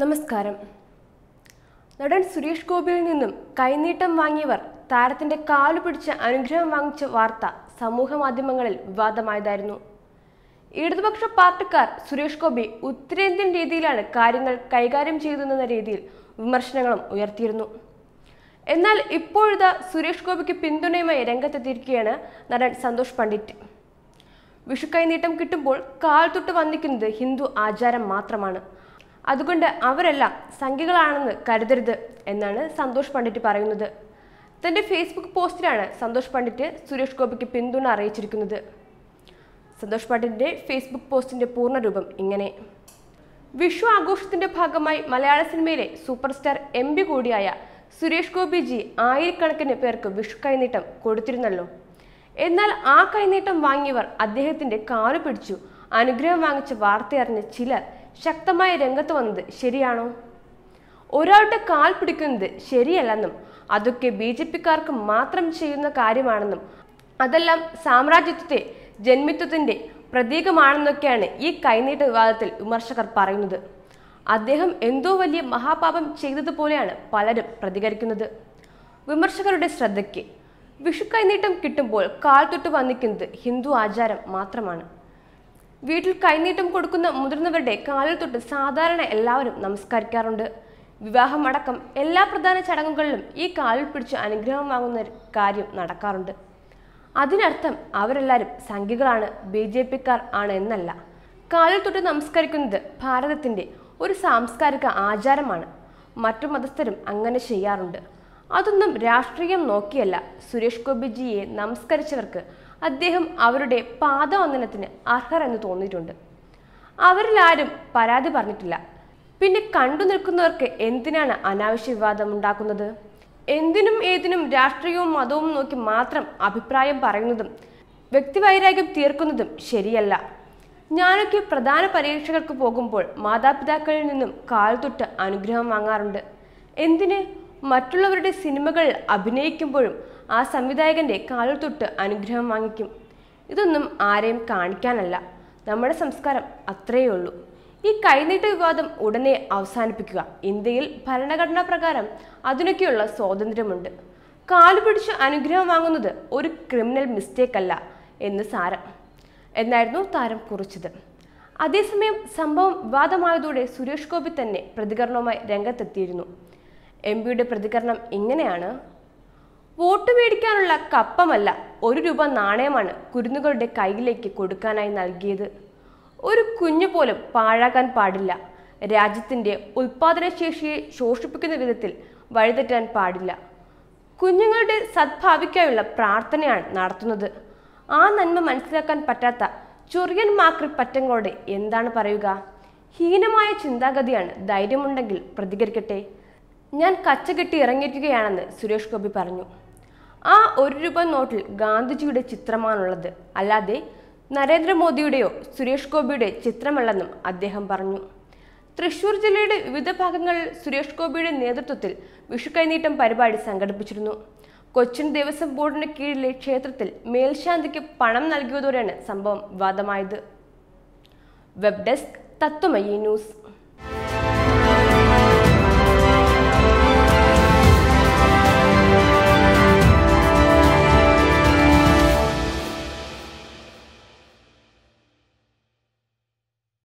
നമസ്കാരം നടൻ സുരേഷ് ഗോപിയിൽ നിന്നും കൈനീട്ടം വാങ്ങിയവർ താരത്തിന്റെ കാലു പിടിച്ച് അനുഗ്രഹം വാങ്ങിച്ച വാർത്ത സമൂഹ മാധ്യമങ്ങളിൽ വിവാദമായതായിരുന്നു ഇടതുപക്ഷ പാർട്ടിക്കാർ സുരേഷ് ഗോപി ഉത്തരേന്ത്യൻ രീതിയിലാണ് കാര്യങ്ങൾ കൈകാര്യം ചെയ്തതെന്ന രീതിയിൽ വിമർശനങ്ങളും ഉയർത്തിയിരുന്നു എന്നാൽ ഇപ്പോഴത്തെ സുരേഷ് ഗോപിക്ക് പിന്തുണയുമായി രംഗത്തെത്തിയിരിക്കുകയാണ് നടൻ സന്തോഷ് പണ്ഡിറ്റ് വിഷുക്കൈനീട്ടം കിട്ടുമ്പോൾ കാൽ തൊട്ട് വന്നിക്കുന്നത് ഹിന്ദു ആചാരം മാത്രമാണ് അതുകൊണ്ട് അവരെല്ലാം സംഖ്യകളാണെന്ന് കരുതരുത് എന്നാണ് സന്തോഷ് പണ്ഡിറ്റ് പറയുന്നത് തൻ്റെ ഫേസ്ബുക്ക് പോസ്റ്റിലാണ് സന്തോഷ് പണ്ഡിറ്റ് സുരേഷ് ഗോപിക്ക് പിന്തുണ അറിയിച്ചിരിക്കുന്നത് സന്തോഷ് പണ്ഡിറ്റിൻ്റെ ഫേസ്ബുക്ക് പോസ്റ്റിൻ്റെ പൂർണ്ണരൂപം ഇങ്ങനെ വിഷു ആഘോഷത്തിൻ്റെ ഭാഗമായി മലയാള സിനിമയിലെ സൂപ്പർ സ്റ്റാർ എം ബി കൂടിയായ സുരേഷ് ഗോപിജി ആയിരക്കണക്കിന് പേർക്ക് വിഷു കൈനീട്ടം കൊടുത്തിരുന്നല്ലോ എന്നാൽ ആ കൈനീട്ടം വാങ്ങിയവർ അദ്ദേഹത്തിൻ്റെ കാലു പിടിച്ചു അനുഗ്രഹം വാങ്ങിച്ച വാർത്തയറിഞ്ഞ ചിലർ ശക്തമായ രംഗത്ത് വന്നത് ശരിയാണോ ഒരാളുടെ കാൽ പിടിക്കുന്നത് ശരിയല്ലെന്നും അതൊക്കെ ബി ജെ പിക്കാർക്ക് മാത്രം ചെയ്യുന്ന കാര്യമാണെന്നും അതെല്ലാം സാമ്രാജ്യത്വത്തെ ജന്മിത്വത്തിൻ്റെ പ്രതീകമാണെന്നൊക്കെയാണ് ഈ കൈനീട്ട വിവാദത്തിൽ വിമർശകർ പറയുന്നത് അദ്ദേഹം എന്തോ വലിയ മഹാപാപം ചെയ്തതുപോലെയാണ് പലരും പ്രതികരിക്കുന്നത് വിമർശകരുടെ ശ്രദ്ധയ്ക്ക് വിഷു കൈനീട്ടം കിട്ടുമ്പോൾ കാൽ തൊട്ട് വന്നിക്കുന്നത് ഹിന്ദു ആചാരം മാത്രമാണ് വീട്ടിൽ കൈനീട്ടം കൊടുക്കുന്ന മുതിർന്നവരുടെ കാലിൽ തൊട്ട് സാധാരണ എല്ലാവരും നമസ്കരിക്കാറുണ്ട് വിവാഹമടക്കം എല്ലാ പ്രധാന ചടങ്ങുകളിലും ഈ കാലിൽ പിടിച്ച് അനുഗ്രഹം വാങ്ങുന്ന കാര്യം നടക്കാറുണ്ട് അതിനർത്ഥം അവരെല്ലാവരും സംഖ്യകളാണ് ബി ജെ പിക്കാർ ആണ് എന്നല്ല കാലിൽ തൊട്ട് നമസ്കരിക്കുന്നത് ഭാരതത്തിൻ്റെ ഒരു സാംസ്കാരിക ആചാരമാണ് മറ്റു മതസ്ഥരും അങ്ങനെ ചെയ്യാറുണ്ട് അതൊന്നും രാഷ്ട്രീയം നോക്കിയല്ല സുരേഷ് ഗോപിജിയെ നമസ്കരിച്ചവർക്ക് അദ്ദേഹം അവരുടെ പാദവന്ദനത്തിന് എന്ന് തോന്നിയിട്ടുണ്ട് അവരിലാരും പരാതി പറഞ്ഞിട്ടില്ല പിന്നെ കണ്ടു നിൽക്കുന്നവർക്ക് എന്തിനാണ് അനാവശ്യ വിവാദം ഉണ്ടാക്കുന്നത് എന്തിനും ഏതിനും രാഷ്ട്രീയവും മതവും നോക്കി മാത്രം അഭിപ്രായം പറയുന്നതും വ്യക്തിവൈരാഗ്യം തീർക്കുന്നതും ശരിയല്ല ഞാനൊക്കെ പ്രധാന പരീക്ഷകൾക്ക് പോകുമ്പോൾ മാതാപിതാക്കളിൽ നിന്നും തൊട്ട് അനുഗ്രഹം വാങ്ങാറുണ്ട് എന്തിന് മറ്റുള്ളവരുടെ സിനിമകളിൽ അഭിനയിക്കുമ്പോഴും ആ സംവിധായകൻ്റെ കാലിൽ തൊട്ട് അനുഗ്രഹം വാങ്ങിക്കും ഇതൊന്നും ആരെയും കാണിക്കാനല്ല നമ്മുടെ സംസ്കാരം അത്രയേ ഉള്ളൂ ഈ കൈനീട്ട വിവാദം ഉടനെ അവസാനിപ്പിക്കുക ഇന്ത്യയിൽ ഭരണഘടനാ പ്രകാരം അതിനൊക്കെയുള്ള സ്വാതന്ത്ര്യമുണ്ട് കാലു പിടിച്ച് അനുഗ്രഹം വാങ്ങുന്നത് ഒരു ക്രിമിനൽ മിസ്റ്റേക്ക് അല്ല എന്ന് സാരം എന്നായിരുന്നു താരം കുറിച്ചത് അതേസമയം സംഭവം വിവാദമായതോടെ സുരേഷ് ഗോപി തന്നെ പ്രതികരണവുമായി രംഗത്തെത്തിയിരുന്നു എം പിയുടെ പ്രതികരണം ഇങ്ങനെയാണ് വോട്ട് മേടിക്കാനുള്ള കപ്പമല്ല ഒരു രൂപ നാണയമാണ് കുരുന്നുകളുടെ കയ്യിലേക്ക് കൊടുക്കാനായി നൽകിയത് ഒരു കുഞ്ഞു പോലും പാഴാക്കാൻ പാടില്ല രാജ്യത്തിൻ്റെ ഉൽപാദനശേഷിയെ ശോഷിപ്പിക്കുന്ന വിധത്തിൽ വഴിതെറ്റാൻ പാടില്ല കുഞ്ഞുങ്ങളുടെ സദ്ഭാവിക്കായുള്ള പ്രാർത്ഥനയാണ് നടത്തുന്നത് ആ നന്മ മനസ്സിലാക്കാൻ പറ്റാത്ത ചൊറിയൻ മാക്രി പറ്റങ്ങളോട് എന്താണ് പറയുക ഹീനമായ ചിന്താഗതിയാണ് ധൈര്യമുണ്ടെങ്കിൽ പ്രതികരിക്കട്ടെ ഞാൻ കച്ച കെട്ടി ഇറങ്ങിയിരിക്കുകയാണെന്ന് സുരേഷ് ഗോപി പറഞ്ഞു ആ ഒരു രൂപ നോട്ടിൽ ഗാന്ധിജിയുടെ ചിത്രമാണുള്ളത് അല്ലാതെ നരേന്ദ്രമോദിയുടെയോ സുരേഷ് ഗോപിയുടെ ചിത്രമല്ലെന്നും അദ്ദേഹം പറഞ്ഞു തൃശൂർ ജില്ലയുടെ വിവിധ ഭാഗങ്ങളിൽ സുരേഷ് ഗോപിയുടെ നേതൃത്വത്തിൽ വിഷുക്കൈനീട്ടം പരിപാടി സംഘടിപ്പിച്ചിരുന്നു കൊച്ചിൻ ദേവസ്വം ബോർഡിന് കീഴിലെ ക്ഷേത്രത്തിൽ മേൽശാന്തിക്ക് പണം നൽകിയതോടെയാണ് സംഭവം വിവാദമായത് വെബ് ഡെസ്ക് തത്വമയി ന്യൂസ്